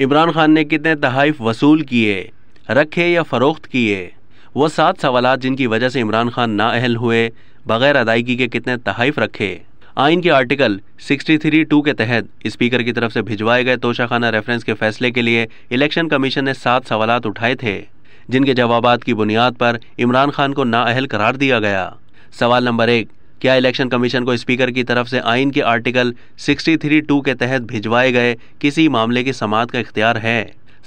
इमरान खान ने कितने तहाइफ वसूल किए रखे या फ़रोख्त किए वो सात सवाल जिनकी वजह से इमरान खान नाअहल हुए बग़ैर अदायगी के कितने तहाइफ रखे आइन के आर्टिकल थ्री टू के तहत स्पीकर की तरफ से भिजवाए गए तोशाखाना रेफरेंस के फैसले के लिए इलेक्शन कमीशन ने सात सवाल उठाए थे जिनके जवाब की बुनियाद पर इमरान खान को नाअहल करार दिया गया सवाल नंबर एक क्या इलेक्शन कमीशन को स्पीकर की तरफ से आइन के आर्टिकल 63.2 के तहत भिजवाए गए किसी मामले की समात का इख्तियार है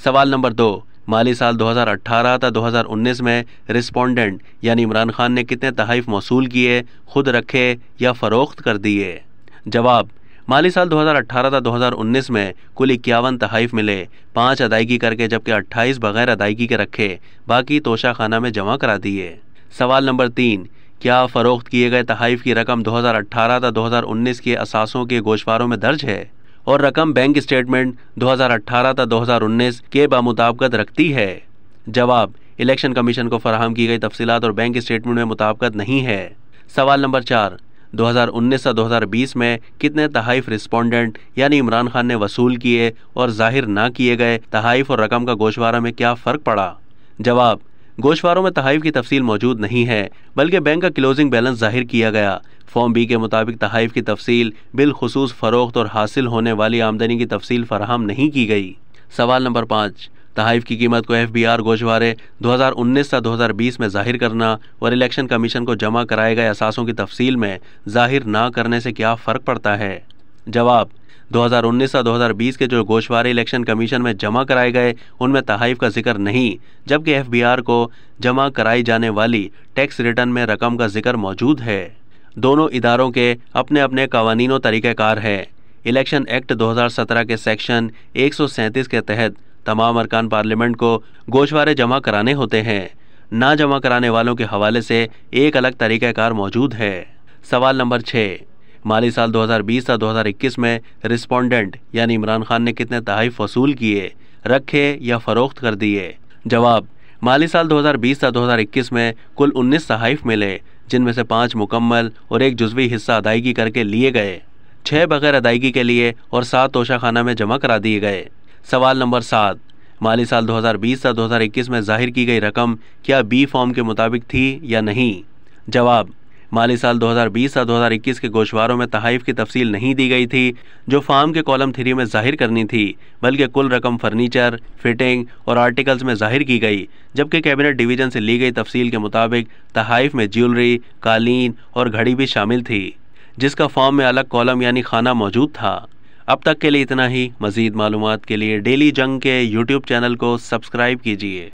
सवाल नंबर दो माली साल 2018 था 2019 में रिस्पोंडेंट यानी इमरान खान ने कितने तहफ़ मौसू किए खुद रखे या फ़रोख्त कर दिए जवाब माली साल 2018 था 2019 में कुल इक्यावन तहफ़ मिले पाँच अदायगी करके जबकि 28 बगैर अदायगी के रखे बाकी तोशा खाना में जमा करा दिए सवाल नंबर तीन क्या फ़रोख्त किए गए तहाइफ की रकम 2018 था 2019 के असासों के गोशवारों में दर्ज है और रकम बैंक स्टेटमेंट 2018 तथा 2019 के बामुताबकत रखती है जवाब इलेक्शन कमीशन को फराहम की गई तफसीत और बैंक स्टेटमेंट में मुताबकत नहीं है सवाल नंबर चार 2019 से 2020 में कितने तहाइफ रिस्पोंडेंट यानी इमरान खान ने वसूल किए और जाहिर ना किए गए तहाइफ और रकम का गोशवारा में क्या फ़र्क पड़ा जवाब गोशवारों में तहाइफ की तफसील मौजूद नहीं है बल्कि बैंक का क्लोजिंग बैलेंस जाहिर किया गया फॉर्म बी के मुताबिक तहाइफ की तफसील बिलखसूस फ़रोख्त और हासिल होने वाली आमदनी की तफसील फराहम नहीं की गई सवाल नंबर पाँच तहाइफ की कीमत को एफ बी आर गोशवारे दो हज़ार उन्नीस से दो हज़ार बीस में जाहिर करना और इलेक्शन कमीशन को जमा कराए गए असासों की तफसील में जाहिर ना करने से क्या फ़र्क पड़ता है जवाब 2019 और 2020 के जो गोशवारे इलेक्शन कमीशन में जमा कराए गए उनमें तहाइफ का जिक्र नहीं जबकि एफ को जमा कराई जाने वाली टैक्स रिटर्न में रकम का जिक्र मौजूद है दोनों इदारों के अपने अपने कवानी तरीक़ार हैं इलेक्शन एक्ट 2017 के सेक्शन 137 के तहत तमाम अरकान पार्लियामेंट को गोशवारे जमा कराने होते हैं ना जमा कराने वालों के हवाले से एक अलग तरीक़ाकार मौजूद है सवाल नंबर छः माली साल 2020 हजार 2021 में रिस्पोंडेंट यानी इमरान खान ने कितने तहफ़ वसूल किए रखे या फ़रोख्त कर दिए जवाब माली साल 2020 हजार 2021 में कुल 19 तहफ मिले जिनमें से पाँच मुकम्मल और एक जुजवी हिस्सा अदायगी करके लिए गए छः बगैर अदायगी के लिए और सात तोशाखाना में जमा करा दिए गए सवाल नंबर सात माली साल 2020 हजार 2021 में जाहिर की गई रकम क्या बी फॉर्म के मुताबिक थी या नहीं जवाब माली साल 2020 और 2021 के गोशवारों में तहफ़ की तफसील नहीं दी गई थी जो फार्म के कॉलम थ्री में जाहिर करनी थी बल्कि कुल रकम फर्नीचर फिटिंग और आर्टिकल्स में जाहिर की गई जबकि कैबिनेट डिवीजन से ली गई तफसील के मुताबिक तहफ़ में ज्वेलरी कालीन और घड़ी भी शामिल थी जिसका फॉर्म में अलग कॉलम यानी खाना मौजूद था अब तक के लिए इतना ही मज़ीद मालूम के लिए डेली जंग के यूट्यूब चैनल को सब्सक्राइब कीजिए